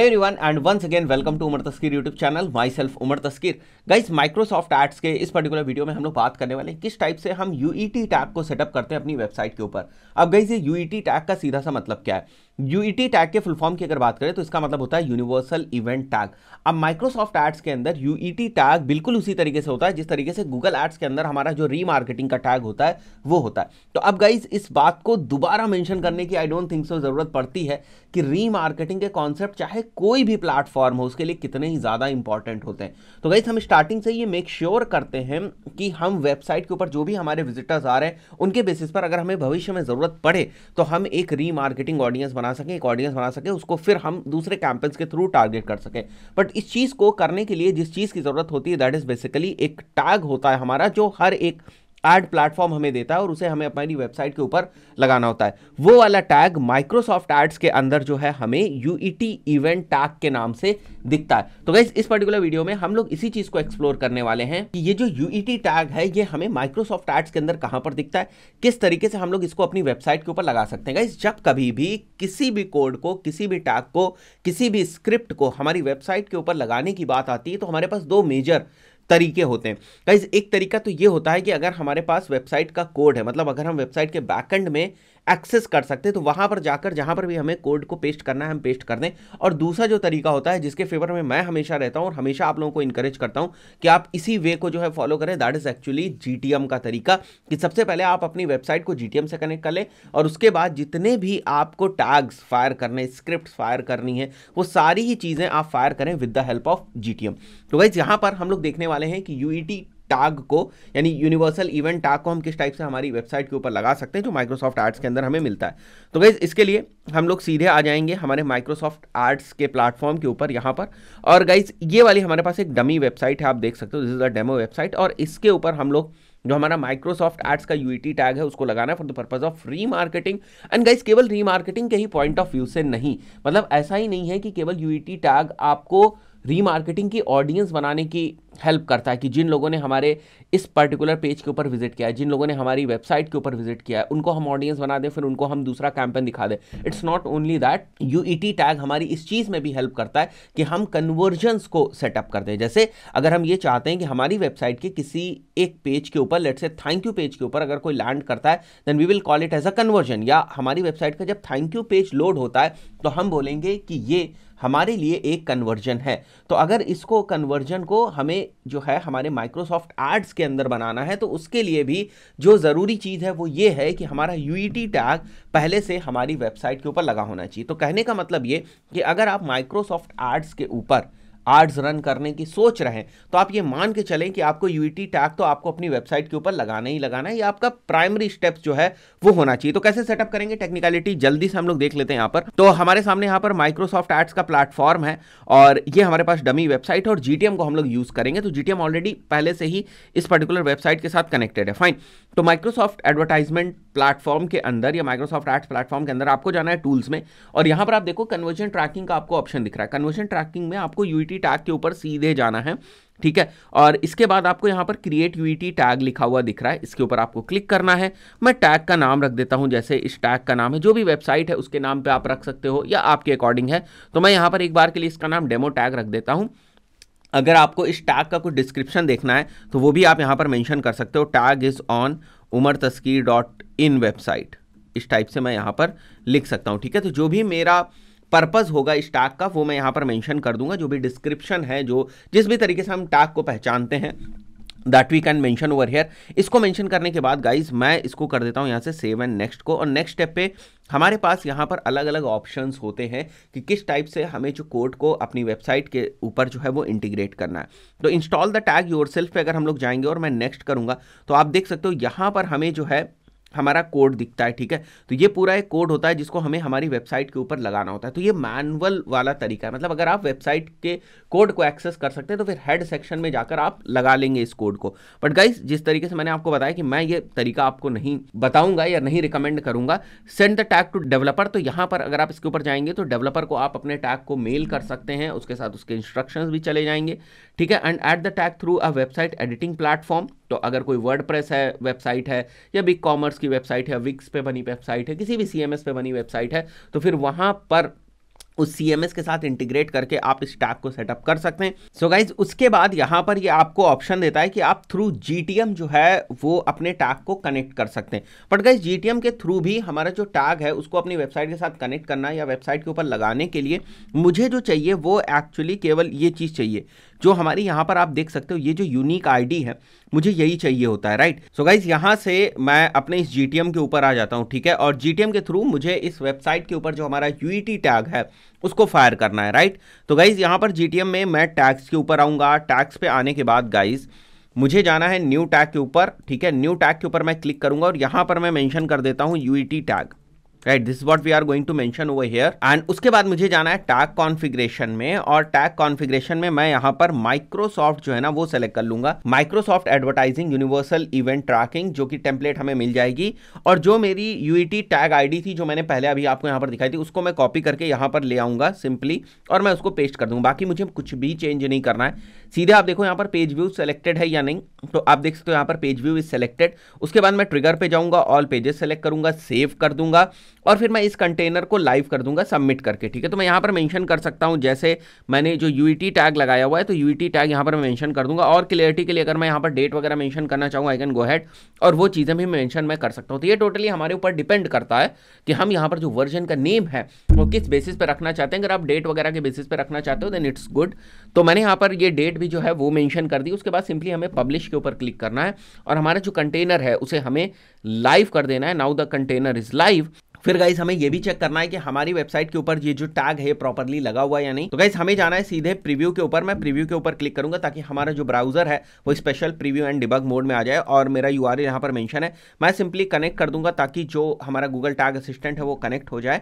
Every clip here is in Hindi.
everyone and once again welcome to Umar Taskar YouTube channel myself Umar Taskar guys Microsoft ads के इस पर्टिकुलर वीडियो में हम लोग बात करने वाले हैं किस टाइप से हम यू ई e टैग को सेटअप करते हैं अपनी वेबसाइट के ऊपर अब गाइज ये यू ई e टैग का सीधा सा मतलब क्या है यूईटी टैग e के फुल फॉर्म की अगर बात करें तो इसका मतलब होता है यूनिवर्सल इवेंट टैग अब माइक्रोसॉफ्ट एड्स के अंदर यूईटी टैग e बिल्कुल उसी तरीके से होता है जिस तरीके से गूगल एड्स के अंदर हमारा जो रीमार्केटिंग का टैग होता है वो होता है तो अब गाइज इस बात को दोबारा मेंशन करने की आई डोंट थिंक सो ज़रूरत पड़ती है कि रीमार्केटिंग के कॉन्सेप्ट चाहे कोई भी प्लेटफॉर्म हो उसके लिए कितने ही ज़्यादा इंपॉर्टेंट होते हैं तो गाइज हम स्टार्टिंग से ये मेक श्योर sure करते हैं कि हम वेबसाइट के ऊपर जो भी हमारे विजिटर्स आ रहे हैं उनके बेसिस पर अगर हमें भविष्य में ज़रूरत पड़े तो हम एक रीमार्केटिंग ऑडियंस बना बना सकें एक ऑडियंस बना सकें उसको फिर हम दूसरे कैंपेंस के थ्रू टारगेट कर सकें बट इस चीज़ को करने के लिए जिस चीज़ की ज़रूरत होती है दैट इज़ बेसिकली एक टैग होता है हमारा जो हर एक एड प्लेटफॉर्म हमें देता है और उसे हमें अपनी वेबसाइट के ऊपर लगाना होता है वो वाला टैग माइक्रोसॉफ्ट एड्स के अंदर जो है हमें यू इवेंट टैग के नाम से दिखता है तो गैस इस पर्टिकुलर वीडियो में हम लोग इसी चीज को एक्सप्लोर करने वाले हैं कि ये जो यू टैग e है ये हमें माइक्रोसॉफ्ट एड्स के अंदर कहां पर दिखता है किस तरीके से हम लोग इसको अपनी वेबसाइट के ऊपर लगा सकते हैं गैस जब कभी भी किसी भी कोड को किसी भी टैग को किसी भी स्क्रिप्ट को हमारी वेबसाइट के ऊपर लगाने की बात आती है तो हमारे पास दो मेजर तरीके होते हैं गाइज एक तरीका तो ये होता है कि अगर हमारे पास वेबसाइट का कोड है मतलब अगर हम वेबसाइट के बैकेंड में एक्सेस कर सकते हैं तो वहाँ पर जाकर जहाँ पर भी हमें कोड को पेस्ट करना है हम पेस्ट कर दें और दूसरा जो तरीका होता है जिसके फेवर में मैं हमेशा रहता हूँ और हमेशा आप लोगों को इंकरेज करता हूँ कि आप इसी वे को जो है फॉलो करें दैट इज़ एक्चुअली जी का तरीका कि सबसे पहले आप अपनी वेबसाइट को जी से कनेक्ट कर लें और उसके बाद जितने भी आपको टैग्स फायर करने स्क्रिप्ट फायर करनी है वो सारी ही चीज़ें आप फायर करें with the help of G तो गाइज यहाँ पर हम लोग देखने वाले हैं कि यू टैग को यानी यूनिवर्सल इवेंट टैग को हम किस टाइप से हमारी वेबसाइट के ऊपर लगा सकते हैं जो माइक्रोसॉफ्ट आर्ट्स के अंदर हमें मिलता है तो गाइज़ इसके लिए हम लोग सीधे आ जाएंगे हमारे माइक्रोसॉफ्ट आर्ट्स के प्लेटफॉर्म के ऊपर यहाँ पर और गाइज ये वाली हमारे पास एक डमी वेबसाइट है आप देख सकते हो this is a demo website और इसके ऊपर हम लोग जो हमारा माइक्रोसॉफ्ट एड्स का यू टैग e है उसको लगाना है for the purpose of remarketing and guys केवल री मार्केटिंग के ही पॉइंट ऑफ व्यू से नहीं मतलब ऐसा ही नहीं है कि केवल यू टैग e आपको रीमार्केटिंग की ऑडियंस बनाने की हेल्प करता है कि जिन लोगों ने हमारे इस पर्टिकुलर पेज के ऊपर विजिट किया है जिन लोगों ने हमारी वेबसाइट के ऊपर विजिट किया है उनको हम ऑडियंस बना दें फिर उनको हम दूसरा कैंपेन दिखा दें it's not only that U tag हमारी इस चीज़ में भी हेल्प करता है कि हम कन्वर्जन्स को सेटअप कर दें जैसे अगर हम ये चाहते हैं कि हमारी वेबसाइट के किसी एक पेज के ऊपर लेट से थैंक यू पेज के ऊपर अगर कोई लैंड करता है then we will call it as a conversion या हमारी वेबसाइट का जब थैंक यू पेज लोड होता है तो हम बोलेंगे कि ये हमारे लिए एक कन्वर्जन है तो अगर इसको कन्वर्जन को हमें जो है हमारे माइक्रोसॉफ्ट आर्ट्स के अंदर बनाना है तो उसके लिए भी जो ज़रूरी चीज़ है वो ये है कि हमारा यू टैग e पहले से हमारी वेबसाइट के ऊपर लगा होना चाहिए तो कहने का मतलब ये कि अगर आप माइक्रोसॉफ्ट आर्ट्स के ऊपर आर्ट्स रन करने की सोच रहे हैं तो आप ये मान के चलें कि आपको यू टैग e तो आपको अपनी वेबसाइट के ऊपर लगाना ही लगाना है ये आपका प्राइमरी स्टेप्स जो है वो होना चाहिए तो कैसे सेटअप करेंगे टेक्निकलिटी जल्दी से हम लोग देख लेते हैं यहाँ पर तो हमारे सामने यहाँ पर माइक्रोसॉफ्ट एड्स का प्लेटफॉर्म है और ये हमारे पास डमी वेबसाइट है और जीटीएम को हम लोग यूज़ करेंगे तो जीटीएम ऑलरेडी पहले से ही इस पर्टिकुलर वेबसाइट के साथ कनेक्टेड है फाइन तो माइक्रोसॉफ्ट एडवर्टाइजमेंट प्लेटफॉर्म के अंदर या माइक्रोसॉफ्ट एड्स प्लेटफॉर्म के अंदर आपको जाना है टूल्स में और यहाँ पर आप देखो कन्वर्जन ट्रैकिंग का आपको ऑप्शन दिख रहा है कन्वर्जन ट्रैकिंग में आपको यूटी यूटी टैग के ऊपर सीधे जाना है ठीक है और इसके बाद आपको यहाँ पर क्रिएट यूईटी टैग लिखा हुआ दिख रहा है इसके ऊपर आपको क्लिक करना है मैं टैग का नाम रख देता हूँ जैसे इस टैग का नाम है जो भी वेबसाइट है उसके नाम पे आप रख सकते हो या आपके अकॉर्डिंग है तो मैं यहाँ पर एक बार के लिए इसका नाम डेमो टैग रख देता हूँ अगर आपको इस टैग का कुछ डिस्क्रिप्शन देखना है तो वो भी आप यहाँ पर मैंशन कर सकते हो tag is on Umar Taskeer dot in website इस टाइप से मैं यहाँ पर लिख सकता हूँ ठीक है तो जो भी मेरा पर्पज़ होगा इस टाग का वो मैं यहाँ पर मेंशन कर दूंगा जो भी डिस्क्रिप्शन है जो जिस भी तरीके से हम टाग को पहचानते हैं that we can mention over here इसको मेंशन करने के बाद गाइज मैं इसको कर देता हूँ यहाँ से सेव एंड नेक्स्ट को और नेक्स्ट स्टेप पे हमारे पास यहाँ पर अलग अलग ऑप्शंस होते हैं कि किस टाइप से हमें जो कोड को अपनी वेबसाइट के ऊपर जो है वो इंटीग्रेट करना है तो install the tag yourself पर अगर हम लोग जाएंगे और मैं नेक्स्ट करूँगा तो आप देख सकते हो यहाँ पर हमें जो है हमारा कोड दिखता है ठीक है तो ये पूरा एक कोड होता है जिसको हमें हमारी वेबसाइट के ऊपर लगाना होता है तो ये मैनुअल वाला तरीका है मतलब अगर आप वेबसाइट के कोड को एक्सेस कर सकते हैं तो फिर हेड सेक्शन में जाकर आप लगा लेंगे इस कोड को बट गाइज जिस तरीके से मैंने आपको बताया कि मैं ये तरीका आपको नहीं बताऊंगा या नहीं रिकमेंड करूंगा send the tag to developer तो यहाँ पर अगर आप इसके ऊपर जाएंगे तो डेवलपर को आप अपने टैग को मेल कर सकते हैं उसके साथ उसके इंस्ट्रक्शन भी चले जाएंगे ठीक है and at the tag through a website editing platform तो अगर कोई वर्ड है वेबसाइट है या बिग कॉमर्स की वेबसाइट है विक्स पे बनी वेबसाइट है किसी भी सी पे बनी वेबसाइट है तो फिर वहाँ पर उस सी के साथ इंटीग्रेट करके आप इस टैग को सेटअप कर सकते हैं सो so गाइज उसके बाद यहाँ पर ये आपको ऑप्शन देता है कि आप थ्रू जी जो है वो अपने टैग को कनेक्ट कर सकते हैं बट गाइज जी के थ्रू भी हमारा जो टैग है उसको अपनी वेबसाइट के साथ कनेक्ट करना या वेबसाइट के ऊपर लगाने के लिए मुझे जो चाहिए वो एक्चुअली केवल ये चीज़ चाहिए जो हमारी यहाँ पर आप देख सकते हो ये जो यूनिक आईडी है मुझे यही चाहिए होता है राइट सो गाइज यहाँ से मैं अपने इस जी के ऊपर आ जाता हूँ ठीक है और जी के थ्रू मुझे इस वेबसाइट के ऊपर जो हमारा यू टैग है उसको फायर करना है राइट तो गाइज यहाँ पर जी में मैं टैक्स के ऊपर आऊँगा टैक्स पे आने के बाद गाइज़ मुझे जाना है न्यू टैग के ऊपर ठीक है न्यू टैग के ऊपर मैं क्लिक करूंगा और यहां पर मैं मेंशन कर देता हूं UET tag right this what we are going to mention over here and उसके बाद मुझे जाना है टैग कॉन्फिग्रेशन में और टैग कॉन्फिग्रेशन में मैं यहाँ पर माइक्रोसॉफ्ट जो है ना वो सेलेक्ट कर लूंगा Microsoft advertising universal event tracking जो कि टेम्पलेट हमें मिल जाएगी और जो मेरी यूईटी टैग डी थी जो मैंने पहले अभी आपको यहाँ पर दिखाई थी उसको मैं कॉपी करके यहाँ पर ले आऊंगा सिंपली और मैं उसको पेस्ट कर दूंगा बाकी मुझे कुछ भी चेंज नहीं करना है सीधे आप देखो यहाँ पर पेज व्यू सेलेक्टेड है या नहीं तो आप देख सकते हो यहाँ पर पेज व्यू इज सेलेक्टेड उसके बाद मैं ट्रिगर पे जाऊँगा ऑल पेजेस सेलेक्ट करूँगा सेव कर दूंगा और फिर मैं इस कंटेनर को लाइव कर दूंगा सबमिट करके ठीक है तो मैं यहाँ पर मैंशन कर सकता हूँ जैसे मैंने जो यू टैग लगाया हुआ है तो यू टैग यहाँ पर मैं मैंशन कर दूंगा और क्लियरिटी के लिए अगर मैं यहाँ पर डेट वगैरह मैंशन करना चाहूँगा आई कैन गो हैड और वो चीज़ें भी मैंशन मैं कर सकता हूँ तो ये टोटली हमारे ऊपर डिपेंड करता है कि हम यहाँ पर जो वर्जन का नेम है वो किस बेसिस पर रखना चाहते हैं अगर आप डेट वगैरह के बेसिस पर रखना चाहते हो देन इट्स गुड तो मैंने यहाँ पर ये डेट डेट भी जो है वो मेंशन कर दी उसके बाद सिंपली हमें पब्लिश के ऊपर क्लिक करना है और हमारा जो कंटेनर है उसे हमें लाइव कर देना है now the container is live फिर गाइज हमें ये भी चेक करना है कि हमारी वेबसाइट के ऊपर ये जो टैग है प्रॉपरली लगा हुआ है या नहीं तो गाइज हमें जाना है सीधे प्रीव्यू के ऊपर मैं प्रीव्यू के ऊपर क्लिक करूंगा ताकि हमारा जो ब्राउजर है वो special preview and debug mode में आ जाए और मेरा यू आर यहाँ पर मैंशन है मैं सिंपली कनेक्ट कर दूंगा ताकि जो हमारा गूगल टैग असिस्टेंट है वो कनेक्ट हो जाए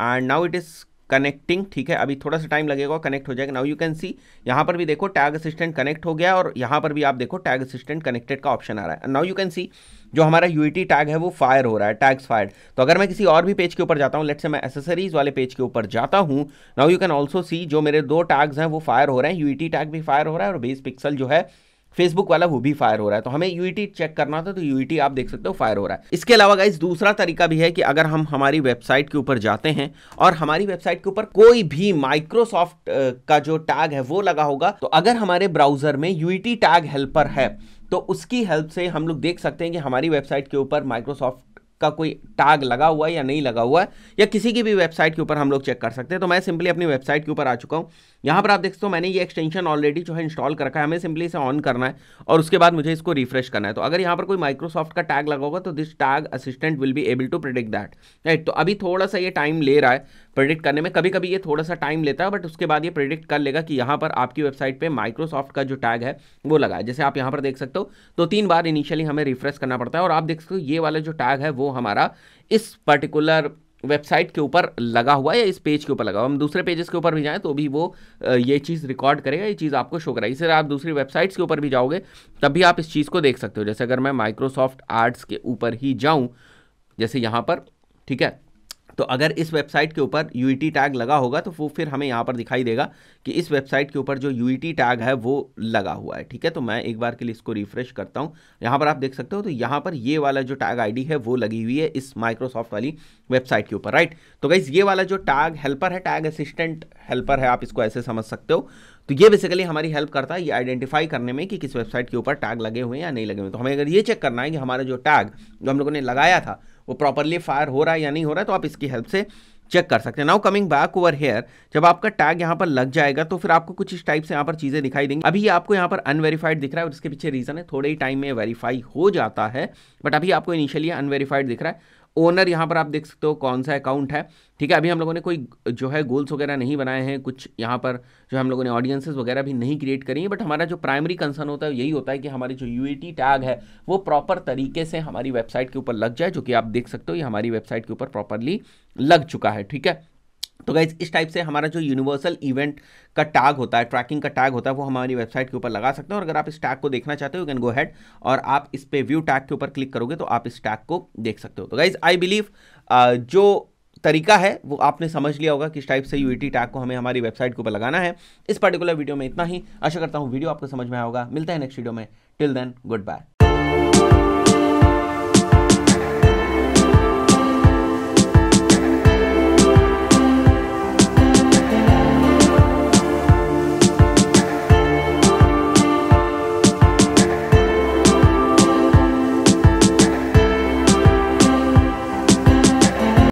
and now it is connecting ठीक है अभी थोड़ा सा टाइम लगेगा कनेक्ट हो जाएगा नाउ यू कैन सी यहाँ पर भी देखो टैग असिस्टेंट कनेक्ट हो गया और यहाँ पर भी आप देखो टैग असिस्टेंट कनेक्टेड का ऑप्शन आ रहा है नाउ यू कैन सी जो हमारा यू टैग e है वो फायर हो रहा है टैग्स फायर तो अगर मैं किसी और भी पेज के ऊपर जाता हूँ लेट से मैं एसेसरीज वाले पेज के ऊपर जाता हूँ now you can also see जो मेरे दो टैग्स हैं वो फायर हो रहे हैं यू टैग e भी फायर हो रहा है और बेस पिक्सल जो है फेसबुक वाला वो भी फायर हो रहा है तो हमें यूईटी चेक e करना था तो यूईटी e आप देख सकते हो फायर हो रहा है इसके अलावा गाइज दूसरा तरीका भी है कि अगर हम हमारी वेबसाइट के ऊपर जाते हैं और हमारी वेबसाइट के ऊपर कोई भी माइक्रोसॉफ्ट का जो टैग है वो लगा होगा तो अगर हमारे ब्राउजर में यूईटी टैग हेल्पर है तो उसकी हेल्प से हम लोग देख सकते हैं कि हमारी वेबसाइट के ऊपर माइक्रोसॉफ्ट का कोई टैग लगा हुआ है या नहीं लगा हुआ है या किसी की भी वेबसाइट के ऊपर हम लोग चेक कर सकते हैं तो मैं सिंपली अपनी वेबसाइट के ऊपर आ चुका हूँ यहाँ पर आप देख सकते हो मैंने ये एक्सटेंशन ऑलरेडी जो है इंस्टॉल कर रखा है हमें सिंपली इसे ऑन करना है और उसके बाद मुझे इसको रिफ्रेश करना है तो अगर यहाँ पर कोई माइक्रोसॉफ्ट का टैग लगा होगा तो this tag assistant will be able to predict that right तो अभी थोड़ा सा ये टाइम ले रहा है प्रेडिक्ट करने में कभी कभी ये थोड़ा सा टाइम लेता है बट उसके बाद ये प्रेडिक्ट कर लेगा कि यहाँ पर आपकी वेबसाइट पर माइक्रोसॉफ्ट का जो टैग है वो लगा है जैसे आप यहाँ पर देख सकते हो तो तीन बार इनिशियली हमें रिफ्रेश करना पड़ता है और आप देख सकते हो ये वाला जो टैग है वो हमारा इस पर्टिकुलर वेबसाइट के ऊपर लगा हुआ है या इस पेज के ऊपर लगा हुआ हम दूसरे पेजेस के ऊपर भी जाएँ तो भी वो ये चीज़ रिकॉर्ड करेगा ये चीज़ आपको शो कराएगी इसलिए आप दूसरी वेबसाइट्स के ऊपर भी जाओगे तब भी आप इस चीज़ को देख सकते हो जैसे अगर मैं माइक्रोसॉफ्ट आर्ट्स के ऊपर ही जाऊँ जैसे यहाँ पर ठीक है तो अगर इस वेबसाइट के ऊपर यू टैग e लगा होगा तो वो फिर हमें यहाँ पर दिखाई देगा कि इस वेबसाइट के ऊपर जो यू टैग e है वो लगा हुआ है ठीक है तो मैं एक बार के लिए इसको रिफ्रेश करता हूँ यहाँ पर आप देख सकते हो तो यहाँ पर ये वाला जो टैग आई है वो लगी हुई है इस माइक्रोसॉफ्ट वाली वेबसाइट के ऊपर राइट तो गाइज ये वाला जो टैग हेल्पर है टैग असिस्टेंट हेल्पर है आप इसको ऐसे समझ सकते हो तो ये बेसिकली हमारी हेल्प करता है ये आइडेंटिफाई करने में कि किस वेबसाइट के ऊपर टैग लगे हुए हैं या नहीं लगे हुए तो हमें अगर ये चेक करना है कि हमारा जो टैग जो हम लोगों ने लगाया था वो प्रॉपरली फायर हो रहा है या नहीं हो रहा है तो आप इसकी हेल्प से चेक कर सकते हैं now coming back over here जब आपका टैग यहाँ पर लग जाएगा तो फिर आपको कुछ इस टाइप से यहाँ पर चीज़ें दिखाई देंगी अभी आपको यहाँ पर अनवेरीफाइड दिख रहा है और इसके पीछे रीज़न है थोड़े ही टाइम में वेरीफाई हो जाता है बट अभी आपको इनिशियली अनवेरीफाइड दिख रहा है ओनर यहाँ पर आप देख सकते हो कौन सा अकाउंट है ठीक है अभी हम लोगों ने कोई जो है गोल्स वगैरह नहीं बनाए हैं कुछ यहाँ पर जो हम लोगों ने ऑडियंसेस वगैरह भी नहीं क्रिएट करी है बट हमारा जो प्राइमरी कंसर्न होता है यही होता है कि हमारी जो यू टैग है वो प्रॉपर तरीके से हमारी वेबसाइट के ऊपर लग जाए जो कि आप देख सकते हो ये हमारी वेबसाइट के ऊपर प्रॉपरली लग चुका है ठीक है तो गाइज इस टाइप से हमारा जो यूनिवर्सल इवेंट का टैग होता है ट्रैकिंग का टैग होता है वो हमारी वेबसाइट के ऊपर लगा सकते हैं और अगर आप इस टैग को देखना चाहते हो यू कैन गो हैड और आप इस पर व्यू टैग के ऊपर क्लिक करोगे तो आप इस टैग को देख सकते हो तो गाइज आई बिलीव जो तरीका है वो आपने समझ लिया होगा किस टाइप से यू टैग e को हमें हमारी वेबसाइट के ऊपर लगाना है इस पर्टिकुलर वीडियो में इतना ही आशा करता हूँ वीडियो आपको समझ में आएगा मिलता है नेक्स्ट वीडियो में टिल देन गुड बाय